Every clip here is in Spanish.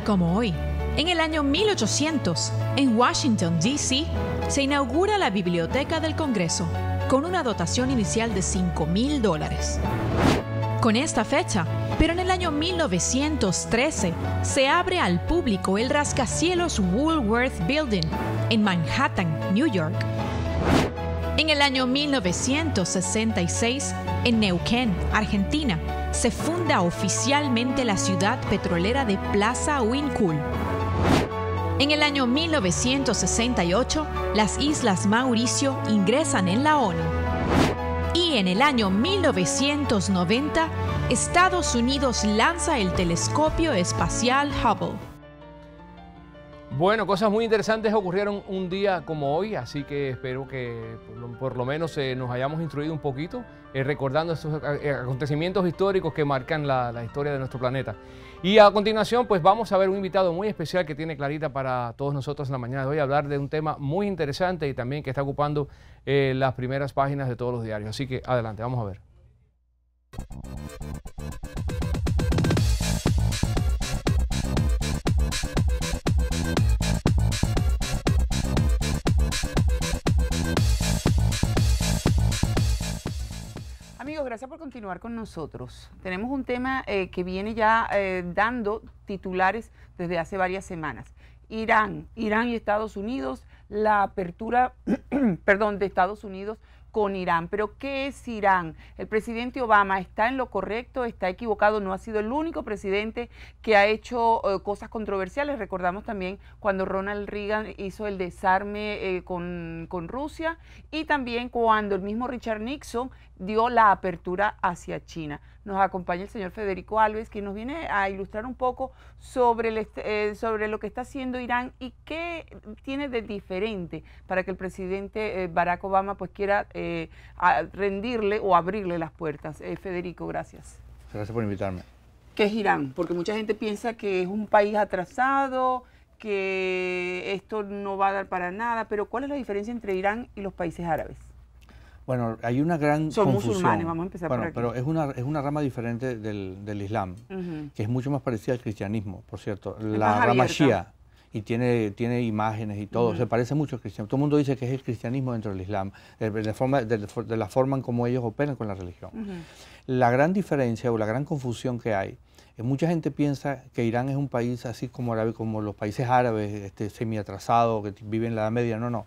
como hoy, en el año 1800, en Washington, D.C., se inaugura la Biblioteca del Congreso, con una dotación inicial de 5 mil dólares. Con esta fecha, pero en el año 1913, se abre al público el rascacielos Woolworth Building, en Manhattan, New York. En el año 1966, en Neuquén, Argentina, se funda oficialmente la ciudad petrolera de Plaza Wincool. En el año 1968, las Islas Mauricio ingresan en la ONU. Y en el año 1990, Estados Unidos lanza el telescopio espacial Hubble. Bueno, cosas muy interesantes ocurrieron un día como hoy, así que espero que por lo, menos eh, nos hayamos instruido un poquito, eh, recordando estos eh, acontecimientos históricos que marcan la, historia de nuestro planeta. Y a continuación, pues vamos a ver un invitado muy especial que tiene Clarita para todos nosotros en la mañana de hoy, hablar de un tema muy interesante y también que está ocupando las primeras páginas de todos los diarios. Así que adelante, vamos a ver. gracias por continuar con nosotros. Tenemos un tema eh, que viene ya eh, dando titulares desde hace varias semanas. Irán, Irán y Estados Unidos, la apertura, perdón, de Estados Unidos con Irán. Pero ¿qué es Irán? El presidente Obama está en lo correcto, está equivocado, no ha sido el único presidente que ha hecho eh, cosas controversiales. Recordamos también cuando Ronald Reagan hizo el desarme con, con, Rusia y también cuando el mismo Richard Nixon dio la apertura hacia China. Nos acompaña el señor Federico Alves, que nos viene a ilustrar un poco sobre, el, eh, sobre lo que está haciendo Irán y qué tiene de diferente para que el presidente eh, Barack Obama pues quiera eh, rendirle o abrirle las puertas. Federico, gracias. Gracias por invitarme. ¿Qué es Irán? Porque mucha gente piensa que es un país atrasado, que esto no va a dar para nada, pero ¿cuál es la diferencia entre Irán y los países árabes? Bueno, hay una gran Son confusión. musulmanes, vamos a empezar por aquí. pero es una, es una rama diferente del, del Islam, que es mucho más parecida al cristianismo, por cierto. la rama shia, y tiene, tiene imágenes y todo, se parece mucho al cristianismo. Todo el mundo dice que es el cristianismo dentro del Islam, de, la forma en cómo ellos operan con la religión. La gran diferencia o la gran confusión que hay eh, mucha gente piensa que Irán es un país así como, árabe, como los países árabes, este, semi-atrasado, que viven en la Edad Media. No, no.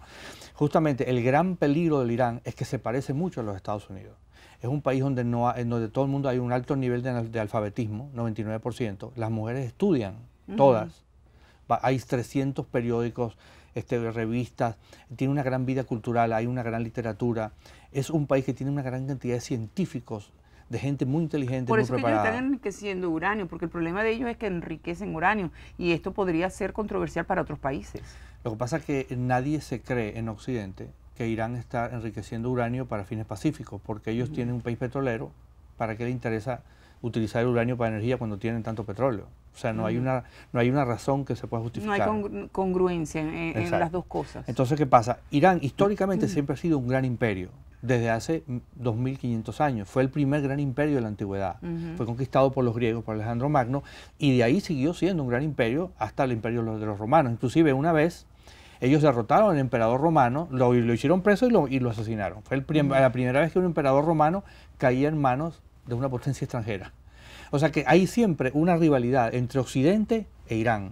Justamente el gran peligro del Irán es que se parece mucho a los Estados Unidos. Es un país donde, no en donde todo el mundo hay un alto nivel de, alfabetismo, 99%. Las mujeres estudian, todas. hay 300 periódicos, este, revistas, tiene una gran vida cultural, hay una gran literatura. Es un país que tiene una gran cantidad de científicos de gente muy inteligente, Por eso que están enriqueciendo uranio, porque el problema de ellos es que enriquecen uranio y esto podría ser controversial para otros países. Lo que pasa es que nadie se cree en Occidente que Irán está enriqueciendo uranio para fines pacíficos, porque ellos tienen un país petrolero, ¿para qué le interesa utilizar uranio para energía cuando tienen tanto petróleo? O sea, no, hay, una, no hay una razón que se pueda justificar. No hay congruencia en, las dos cosas. Entonces, ¿qué pasa? Irán históricamente siempre ha sido un gran imperio, desde hace 2500 años. Fue el primer gran imperio de la antigüedad. Fue conquistado por los griegos, por Alejandro Magno, y de ahí siguió siendo un gran imperio hasta el imperio de los romanos. Inclusive una vez ellos derrotaron al emperador romano, lo, hicieron preso y lo, asesinaron. Fue la primera vez que un emperador romano caía en manos de una potencia extranjera. O sea que hay siempre una rivalidad entre Occidente e Irán,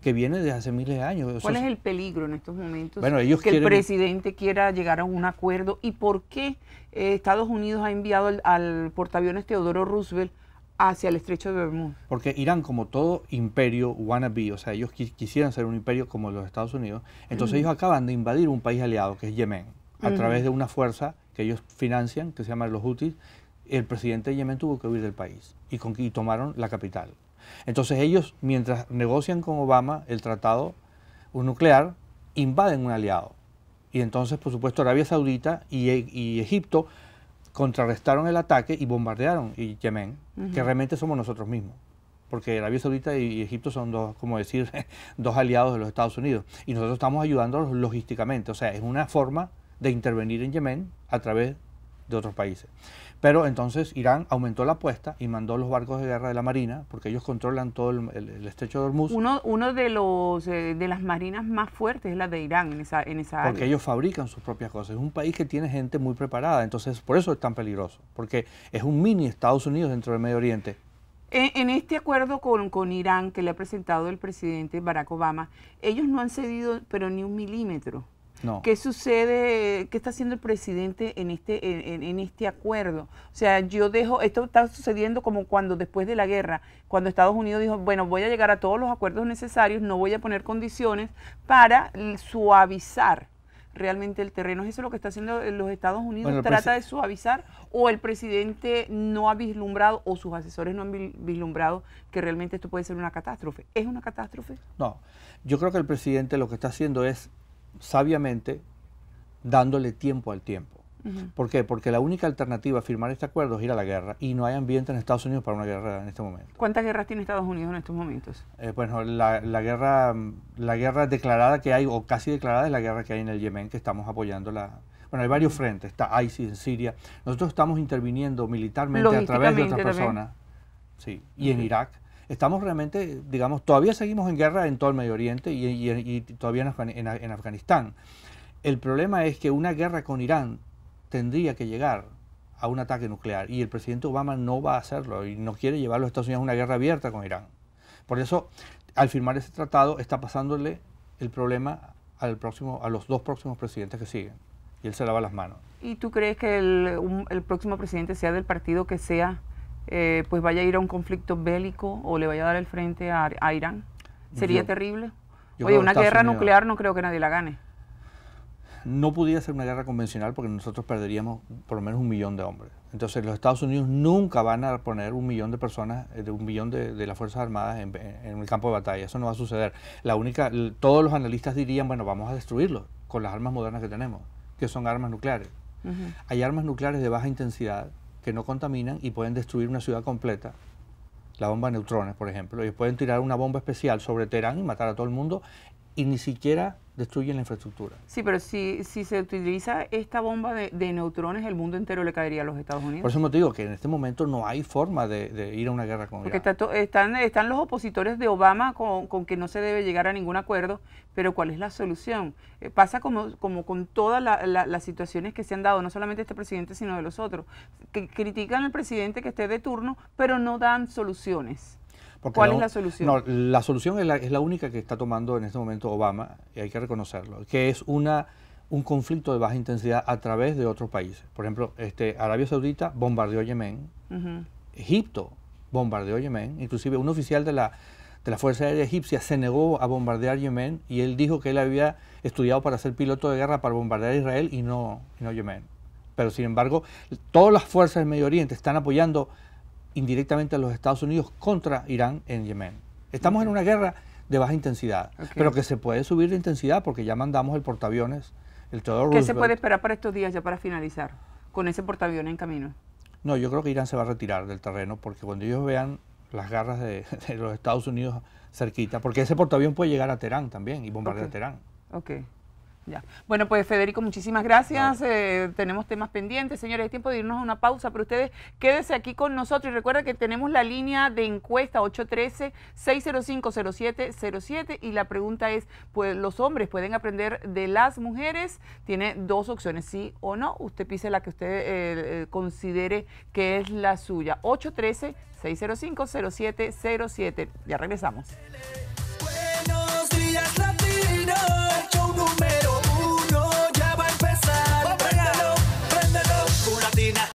que viene desde hace miles de años. ¿Cuál es el peligro en estos momentos? que el presidente quiera llegar a un acuerdo y por qué eh, Estados Unidos ha enviado al, portaviones portaaviones Teodoro Roosevelt hacia el estrecho de Bermuda? Porque Irán, como todo imperio wannabe, o sea, ellos quisieran ser un imperio como los Estados Unidos, entonces ellos acaban de invadir un país aliado, que es Yemen, a través de una fuerza que ellos financian, que se llama los Houthis, el presidente de Yemen tuvo que huir del país y, con, tomaron la capital. Entonces ellos, mientras negocian con Obama el tratado nuclear, invaden un aliado. Y entonces, por supuesto, Arabia Saudita y, Egipto contrarrestaron el ataque y bombardearon Yemen, que realmente somos nosotros mismos. Porque Arabia Saudita y Egipto son dos, como decir, dos aliados de los Estados Unidos. Y nosotros estamos ayudándolos logísticamente. O sea, es una forma de intervenir en Yemen a través de otros países. Pero entonces Irán aumentó la apuesta y mandó los barcos de guerra de la Marina, porque ellos controlan todo el, estrecho de Hormuz. Uno, uno de, los, eh, de las marinas más fuertes es la de Irán en esa, en esa área. Porque ellos fabrican sus propias cosas. Es un país que tiene gente muy preparada, entonces por eso es tan peligroso, porque es un mini Estados Unidos dentro del Medio Oriente. En, en, este acuerdo con, con, Irán que le ha presentado el presidente Barack Obama, ellos no han cedido, pero ni un milímetro. ¿Qué sucede? ¿Qué está haciendo el presidente en este, en, este acuerdo? O sea, yo dejo, esto está sucediendo como cuando después de la guerra, cuando Estados Unidos dijo, bueno, voy a llegar a todos los acuerdos necesarios, no voy a poner condiciones para suavizar realmente el terreno. ¿Es eso lo que está haciendo eh, los Estados Unidos? ¿Trata de suavizar o el presidente no ha vislumbrado o sus asesores no han vislumbrado que realmente esto puede ser una catástrofe? ¿Es una catástrofe? No, yo creo que el presidente lo que está haciendo es sabiamente dándole tiempo al tiempo. ¿Por qué? Porque la única alternativa a firmar este acuerdo es ir a la guerra y no hay ambiente en Estados Unidos para una guerra en este momento. ¿Cuántas guerras tiene Estados Unidos en estos momentos? bueno, eh, pues, la, guerra, la guerra declarada que hay, o casi declarada, es la guerra que hay en el Yemen, que estamos apoyando la, bueno, hay varios frentes, está ISIS en Siria. Nosotros estamos interviniendo militarmente a través de otras personas. Sí, y en Irak estamos realmente, digamos, todavía seguimos en guerra en todo el Medio Oriente y, todavía en, en, Afganistán. El problema es que una guerra con Irán tendría que llegar a un ataque nuclear y el presidente Obama no va a hacerlo y no quiere llevar a los Estados Unidos a una guerra abierta con Irán. Por eso, al firmar ese tratado, está pasándole el problema al próximo, a los dos próximos presidentes que siguen. Y él se lava las manos. ¿Y tú crees que el, el próximo presidente sea del partido que sea eh, pues vaya a ir a un conflicto bélico o le vaya a dar el frente a, Irán. Sería terrible. Oye, una guerra nuclear no creo que nadie la gane. No pudiera ser una guerra convencional porque nosotros perderíamos por lo menos un millón de hombres. Entonces los Estados Unidos nunca van a poner un millón de personas, eh, de un millón de, las Fuerzas Armadas en, el campo de batalla. Eso no va a suceder. La única, todos los analistas dirían, bueno, vamos a destruirlo con las armas modernas que tenemos, que son armas nucleares. Hay armas nucleares de baja intensidad que no contaminan y pueden destruir una ciudad completa. La bomba de neutrones, por ejemplo. y pueden tirar una bomba especial sobre Teherán y matar a todo el mundo y ni siquiera destruyen la infraestructura. Sí, pero si, si se utiliza esta bomba de, neutrones, el mundo entero le caería a los Estados Unidos. Por eso motivo digo que en este momento no hay forma de, ir a una guerra con Porque están, los opositores de Obama con, que no se debe llegar a ningún acuerdo, pero ¿cuál es la solución? Eh, pasa como, como con todas las situaciones que se han dado, no solamente este presidente, sino de los otros, que critican al presidente que esté de turno, pero no dan soluciones. ¿Cuál es la solución? la solución es la, única que está tomando en este momento Obama, y hay que reconocerlo, que es una, un conflicto de baja intensidad a través de otros países. Por ejemplo, este, Arabia Saudita bombardeó Yemen, Egipto bombardeó Yemen, inclusive un oficial de la, de la Fuerza Aérea Egipcia se negó a bombardear Yemen y él dijo que él había estudiado para ser piloto de guerra para bombardear Israel y no Yemen. Pero sin embargo, todas las fuerzas del Medio Oriente están apoyando indirectamente a los Estados Unidos contra Irán en Yemen. Estamos en una guerra de baja intensidad, pero que se puede subir de intensidad porque ya mandamos el portaaviones, el todo... ¿Qué se puede esperar para estos días ya para finalizar con ese portaaviones en camino? No, yo creo que Irán se va a retirar del terreno porque cuando ellos vean las garras de, los Estados Unidos cerquita, porque ese portaavión puede llegar a Teherán también y bombardear a Teherán. Okay. Bueno, pues Federico, muchísimas gracias. Eh, tenemos temas pendientes. Señores, es tiempo de irnos a una pausa, pero ustedes quédense aquí con nosotros. Y recuerda que tenemos la línea de encuesta 813-605-0707 y la pregunta es, pues, ¿los hombres pueden aprender de las mujeres? Tiene dos opciones, sí o no. Usted pise la que usted eh, eh, considere que es la suya. 813-605-0707. Ya regresamos.